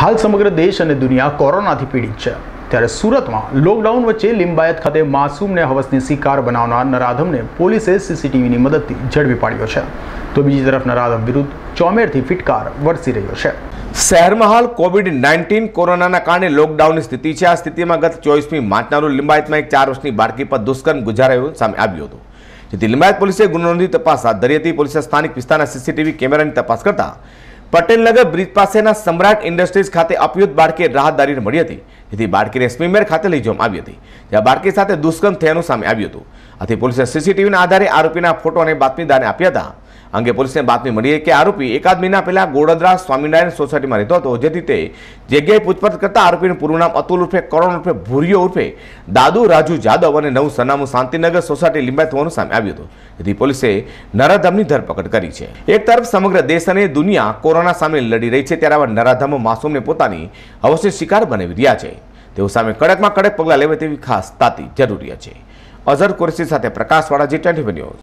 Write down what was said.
હાલ સમગ્ર દેશ અને દુનિયા કોરોનાથી પીડિત છે ત્યારે સુરતમાં લોકડાઉન વચ્ચે લિંબાયત ખાતે માસૂમને હવસની શિકાર બનાવનાર નરાધમને પોલીસે સીસીટીવીની મદદથી ઝડપી પાડ્યો છે તો બીજી તરફ નરાધમ વિરુદ્ધ ચોમેરથી ફિટકાર વરસી રહ્યો છે શહેરમાં હાલ કોવિડ નાઇન્ટીન કોરોનાના કારણે લોકડાઉનની સ્થિતિ છે આ સ્થિતિમાં ગત ચોવીસમી માર્ચના લિંબાયતમાં એક ચાર વર્ષની બાળકી પર દુષ્કર્મ ગુજારાયો સામે આવ્યો હતો જેથી લિંબાયત પોલીસે ગુનો નોંધી તપાસ હાથ ધરી હતી પોલીસે સ્થાનિક વિસ્તારના સીસીટીવી કેમેરાની તપાસ કરતા પટેલનગર બ્રિજ પાસેના સમ્રાટ ઇન્ડસ્ટ્રીઝ ખાતે અપયુત બાળકી રાહદારી મળી હતી જેથી બાળકીને સ્મીમેર ખાતે લઈ જવામાં આવી હતી જ્યાં બાળકી સાથે દુષ્કર્મ થયાનું સામે આવ્યું હતું આથી પોલીસે સીસીટીવીના આધારે આરોપીના ફોટો અને બાતમીદારને આપ્યા હતા અંગે પોલીસને બાતમી મળી કે આરોપી એકાદ મહિના પહેલા ગોડદરા સ્વામિનારાયણ સોસાયટીમાં રહેતો હતો જેથી તે જગ્યાએ પૂછપરછ કરતા આરોપીનું પૂરું નામ અતુલ ઉર્ફે કરોડ ઉર્ફે ભૂરિયો ઉર્ફે દાદુ રાજુ જાદવ અને નવું સરનામું શાંતિનગર સોસાયટી લિંબાયત હોવાનું સામે આવ્યું હતું જેથી પોલીસે નરાધમની ધરપકડ કરી છે એક તરફ સમગ્ર દેશ અને દુનિયા કોરોના સામે લડી રહી છે ત્યારે આવા નરાધામ માસૂમને પોતાની અવશ્ય શિકાર બનાવી રહ્યા છે તેઓ સામે કડકમાં કડક પગલાં લેવા તેવી ખાસ તાતી જરૂરિયાત છે અઝર કુરશી સાથે પ્રકાશવાળા જે ટ્વેન્ટી ન્યૂઝ